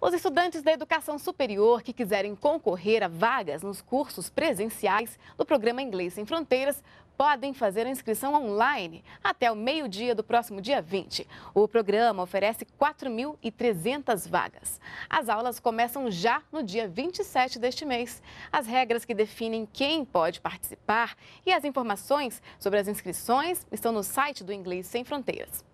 Os estudantes da educação superior que quiserem concorrer a vagas nos cursos presenciais do programa Inglês Sem Fronteiras podem fazer a inscrição online até o meio-dia do próximo dia 20. O programa oferece 4.300 vagas. As aulas começam já no dia 27 deste mês. As regras que definem quem pode participar e as informações sobre as inscrições estão no site do Inglês Sem Fronteiras.